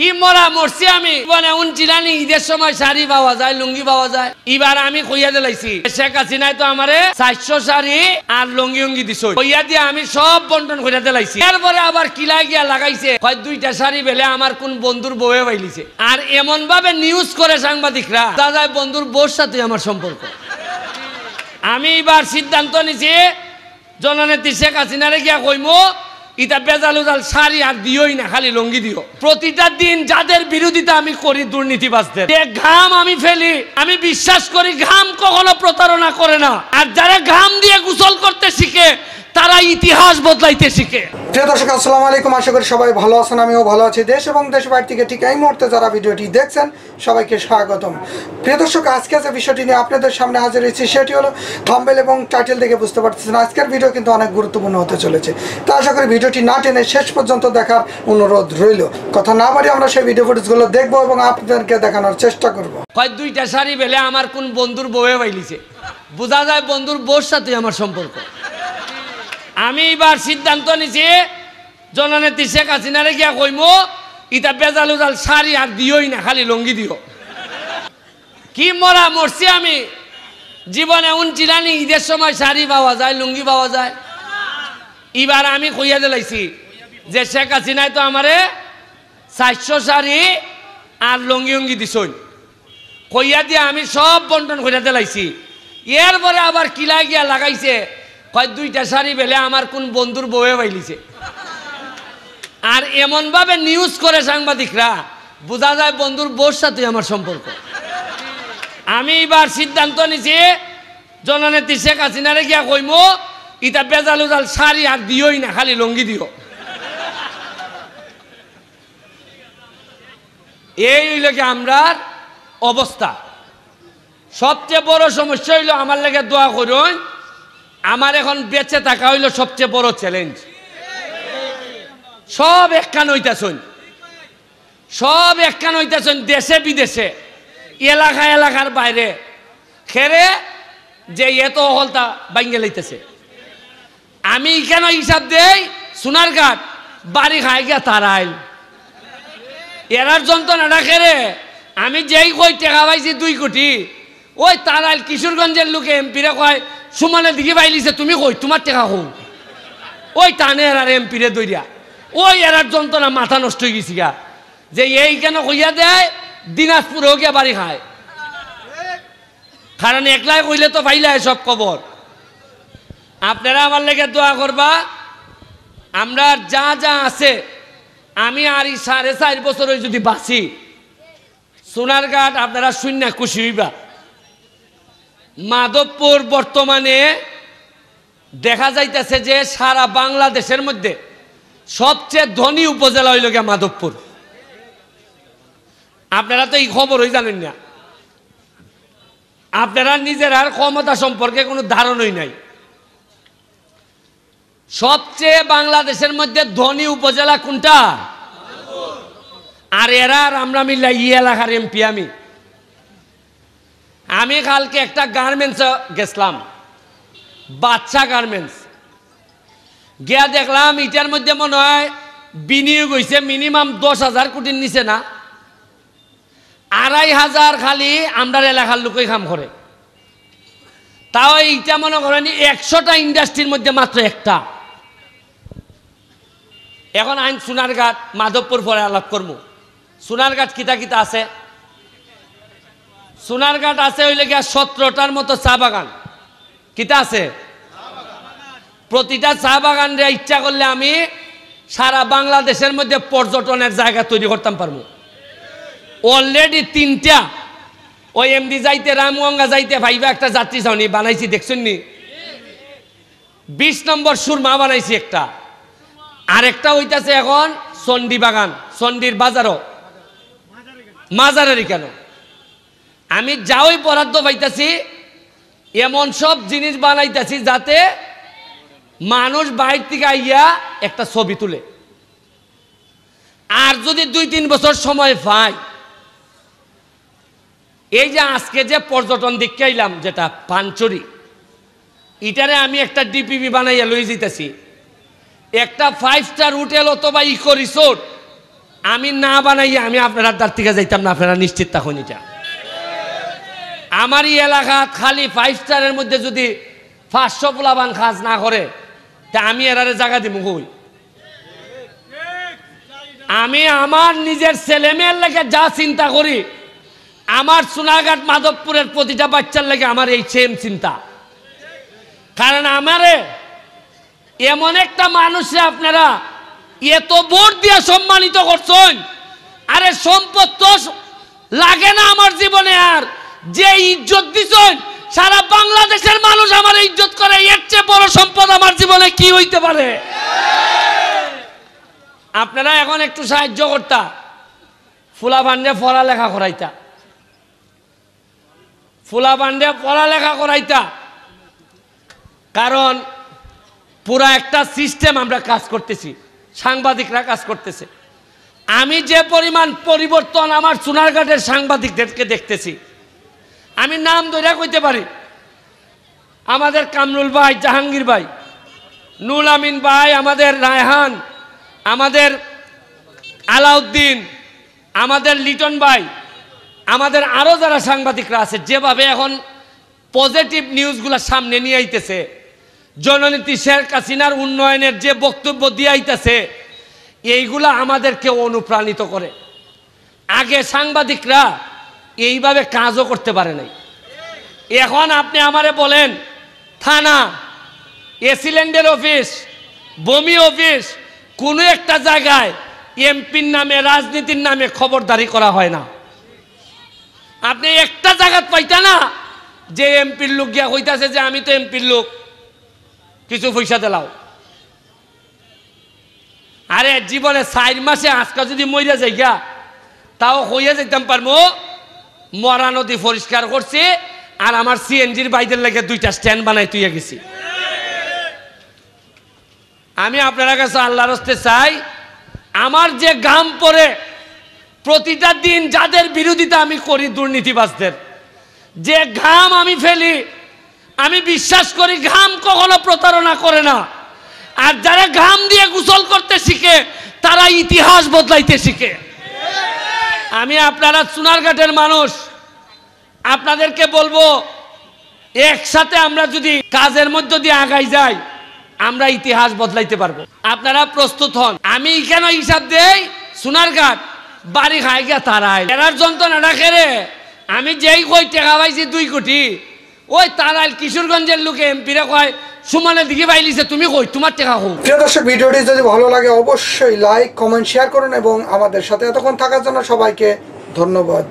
কি মরা মরছি আমি মানে উন জিলানি ঈদের সময় শাড়ি পাওয়া যায় লুঙ্গি পাওয়া যায় এবার আমি কইয়া দিলাইছি শেখ হাসিনায় তো আমার চারশো শাড়ি আর লুঙ্গি উঙ্গি দিছ কইয়া দিয়ে আমি সব বন্টন কইয়া দিলাইছি এরপরে আবার কিলা গিয়া লাগাইছে হয় দুইটা শাড়ি বেলে আমার কোন বন্ধুর বউয়ে পাইলিছে আর এমন ভাবে নিউজ করে সাংবাদিকরা দাদা বন্ধুর বউর সাথে আমার সম্পর্ক আমি এবার সিদ্ধান্ত নিছি জননেত্রী শেখ হাসিনারে গিয়া কইমো এটা বেজাল উজাল সারি আর দিওই না খালি লঙ্গি দিও প্রতিটা দিন যাদের বিরোধিতা আমি করি দুর্নীতিবাজদের যে ঘাম আমি ফেলি আমি বিশ্বাস করি ঘাম কখনো প্রতারণা করে না আর যারা ঘাম দিয়ে গোসল করতে শিখে তারা ইতিহাস বদলাইতে শিখে প্রিয় দর্শক আসসালামু আলাইকুম আশা করি সবাই ভালো আছেন আমিও ভালো আছি দেশ এবং দেশ বাইরে থেকে ঠিক এই মুহূর্তে যারা ভিডিওটি দেখছেন সবাইকে স্বাগতম প্রিয় দর্শক আজকে যে বিষয়টি নিয়ে আপনাদের সামনে হাজির হয়েছি সেটি হলো থাম্বেল এবং টাইটেল দেখে বুঝতে পারতেছেন আজকের ভিডিও কিন্তু অনেক গুরুত্বপূর্ণ হতে চলেছে তা আশা করি ভিডিওটি না টেনে শেষ পর্যন্ত দেখার অনুরোধ রইল কথা না বাড়িয়ে আমরা সেই ভিডিও ফুটেজগুলো দেখবো এবং আপনাদেরকে দেখানোর চেষ্টা করবো কয় দুইটা শাড়ি বেলে আমার কোন বন্ধুর বউয়ে বাইলিছে বোঝা যায় বন্ধুর বউর সাথে আমার সম্পর্ক আমি এবার সিদ্ধান্ত নিছি জননেত্রী শেখ হাসিনারে গিয়া কইমো ইটা বেজাল উজাল শাড়ি আর দিওই না খালি লঙ্গি দিও কি মরা মরছি আমি জীবনে উন চিরানি ঈদের সময় শাড়ি পাওয়া যায় লুঙ্গি পাওয়া যায় এবার আমি কইয়া দিলাইছি যে শেখ হাসিনাই তো আমারে চারশো শাড়ি আর লঙ্গি উঙ্গি দিছই কইয়া দিয়ে আমি সব বন্টন কইয়া দিলাইছি এরপরে আবার কিলা গিয়া লাগাইছে কয় দুইটা শাড়ি বেলে আমার কোন বন্ধুর বউয়ে বাইলিছে আর এমনভাবে নিউজ করে সাংবাদিকরা বোঝা যায় বন্ধুর বউর সাথে আমার সম্পর্ক আমি এবার সিদ্ধান্ত নিছি জননেত্রী শেখ হাসিনারে গিয়া কইমো ইটা বেজাল উজাল শাড়ি আর দিওই না খালি লঙ্গি দিও এই হইল কি আমরার অবস্থা সবচেয়ে বড় সমস্যা হইল আমার লেগে দোয়া করুন আমার এখন বেঁচে থাকা হইল সবচেয়ে বড় চ্যালেঞ্জ সব একখান হইতেছেন সব একখান হইতেছেন দেশে বিদেশে এলাকা এলাকার বাইরে খেরে যে এত হলতা বাইঙ্গে লইতেছে আমি এখানে হিসাব দেই সোনার ঘাট বাড়ি খায় গিয়া তারাইল এরার যন্ত্রণাটা খেরে আমি যেই কই টেকা পাইছি দুই কোটি ওই তারাইল কিশোরগঞ্জের লোকে এমপিরা কয় সুমানে দিকে বাইলিছে তুমি কই তোমার টেকা কৌ ওই টানে এরার এমপিরে দৈরিয়া ওই এরার যন্ত্রণা মাথা নষ্ট হয়ে গেছি গা যে এই কেন কইয়া দেয় দিনাজপুরেও গিয়া বাড়ি খায় কারণ একলাই কইলে তো পাইলাই সব খবর আপনারা আমার লেগে দোয়া করবা আমরা যা যা আছে আমি আর সাড়ে চার বছর যদি বাঁচি সোনার ঘাট আপনারা শূন্য খুশি হইবা মাধবপুর বর্তমানে দেখা যাইতেছে যে সারা বাংলাদেশের মধ্যে সবচেয়ে ধনী উপজেলা হইল গিয়া মাধবপুর আপনারা তো এই খবরই জানেন না আপনারা নিজের আর ক্ষমতা সম্পর্কে কোনো ধারণাই নাই সবচেয়ে বাংলাদেশের মধ্যে ধনী উপজেলা কোনটা আর এরা আর আমরা মিল্লা ই এলাকার এমপি আমি আমি কালকে একটা গার্মেন্টস গেছিলাম বাচ্চা গার্মেন্টস গিয়া দেখলাম ইটার মধ্যে মনে হয় বিনিয়োগ হয়েছে মিনিমাম দশ হাজার কোটির নিচে না আড়াই হাজার খালি আমরা এলাকার লোকই কাম করে তাও ইটা মনে করেন একশোটা ইন্ডাস্ট্রির মধ্যে মাত্র একটা এখন আইন সোনারঘাট মাধবপুর পরে আলাপ করবো সোনারঘাট কিতা কিতা আছে সোনারঘাট আছে ওই লেগে সতেরোটার মতো চা বাগান কিতা আছে প্রতিটা চা বাগান রে ইচ্ছা করলে আমি সারা বাংলাদেশের মধ্যে পর্যটনের জায়গা তৈরি করতাম পারবো অলরেডি তিনটা ওই এমডি যাইতে রামগঙ্গা যাইতে ভাইবা একটা যাত্রী চাউনি বানাইছি দেখছেন নি বিশ নম্বর সুরমা বানাইছি একটা আর একটা হইতাছে এখন চন্ডী বাগান চন্ডীর বাজারও মাজারেরই কেন আমি যাওই বরাদ্দ পাইতেছি এমন সব জিনিস বানাইতেছি যাতে মানুষ বাইর থেকে আইয়া একটা ছবি তুলে আর যদি দুই তিন বছর সময় পাই এই যে আজকে যে পর্যটন দিককে আইলাম যেটা পাঞ্চরি ইটারে আমি একটা ডিপিবি বানাইয়া লই যেতেছি একটা ফাইভ স্টার হোটেল অথবা ইকো রিসোর্ট আমি না বানাইয়া আমি আপনার দ্বার থেকে যাইতাম না আপনারা নিশ্চিত থাকুন এটা আমারই এলাকা খালি ফাইভ স্টারের মধ্যে যদি পাঁচশো পোলাবান কাজ না করে তা আমি এরারে জায়গা দিব কই আমি আমার নিজের ছেলেমেয়ের লেগে যা চিন্তা করি আমার সোনাঘাট মাধবপুরের প্রতিটা বাচ্চার লেগে আমার এই সেম চিন্তা কারণ আমারে এমন একটা মানুষে আপনারা এত ভোট দিয়ে সম্মানিত করছেন আরে সম্পদ তো লাগে না আমার জীবনে আর যে ইজ্জত দিছেন সারা বাংলাদেশের মানুষ আমার ইজ্জত করে এর চেয়ে বড় সম্পদ আমার জীবনে কি হইতে পারে আপনারা এখন একটু সাহায্য করতা ফুলা ভান্ডে পড়ালেখা করাইতা ফুলা ভান্ডে পড়ালেখা করাইতা কারণ পুরা একটা সিস্টেম আমরা কাজ করতেছি সাংবাদিকরা কাজ করতেছে আমি যে পরিমাণ পরিবর্তন আমার সোনারঘাটের সাংবাদিকদেরকে দেখতেছি আমি নাম দৈরা কইতে পারি আমাদের কামরুল ভাই জাহাঙ্গীর ভাই নুল আমিন ভাই আমাদের রায়হান আমাদের আলাউদ্দিন আমাদের লিটন ভাই আমাদের আরও যারা সাংবাদিকরা আছে যেভাবে এখন পজিটিভ নিউজগুলো সামনে নিয়ে আইতেছে জননীতি শেখ হাসিনার উন্নয়নের যে বক্তব্য দিয়ে আইতেছে এইগুলা আমাদেরকে অনুপ্রাণিত করে আগে সাংবাদিকরা এইভাবে কাজও করতে পারে নাই এখন আপনি আমারে বলেন থানা এসিলেন্ডের অফিস বমি অফিস কোনো একটা জায়গায় এমপির নামে রাজনীতির নামে খবরদারি করা হয় না আপনি একটা জায়গাত পাইতা না যে এমপির লোক গিয়া হইতাছে যে আমি তো এমপির লোক কিছু পয়সা দিলাও আরে জীবনে চার মাসে আজকা যদি মরিয়া যাই গিয়া তাও হইয়া যাইতাম পারবো মরা নদী পরিষ্কার করছে আর আমার সিএনজির বাইদের লেগে দুইটা স্ট্যান্ড বানাই তুই গেছি আমি আপনার কাছে আল্লাহ হস্তে চাই আমার যে গাম পরে প্রতিটা দিন যাদের বিরোধিতা আমি করি দুর্নীতিবাসদের যে ঘাম আমি ফেলি আমি বিশ্বাস করি ঘাম কখনো প্রতারণা করে না আর যারা ঘাম দিয়ে গোসল করতে শিখে তারা ইতিহাস বদলাইতে শিখে আমি আপনারা ঘাটের মানুষ আপনাদেরকে বলবো একসাথে আমরা যদি কাজের মধ্য দিয়ে আগাই যাই আমরা ইতিহাস বদলাইতে পারবো আপনারা প্রস্তুত হন আমি এখানে হিসাব দেই সোনারঘাট বাড়ি খাই গিয়া তারাই এরার রাখে রে আমি যেই কই টেকা পাইছি দুই কোটি ওই তারাইল কিশোরগঞ্জের লোকে এমপিরা কয় সুমানে দিকে বাইলিছে তুমি কই তোমার টেকা হোক প্রিয় দর্শক ভিডিওটি যদি ভালো লাগে অবশ্যই লাইক কমেন্ট শেয়ার করুন এবং আমাদের সাথে এতক্ষণ থাকার জন্য সবাইকে ধন্যবাদ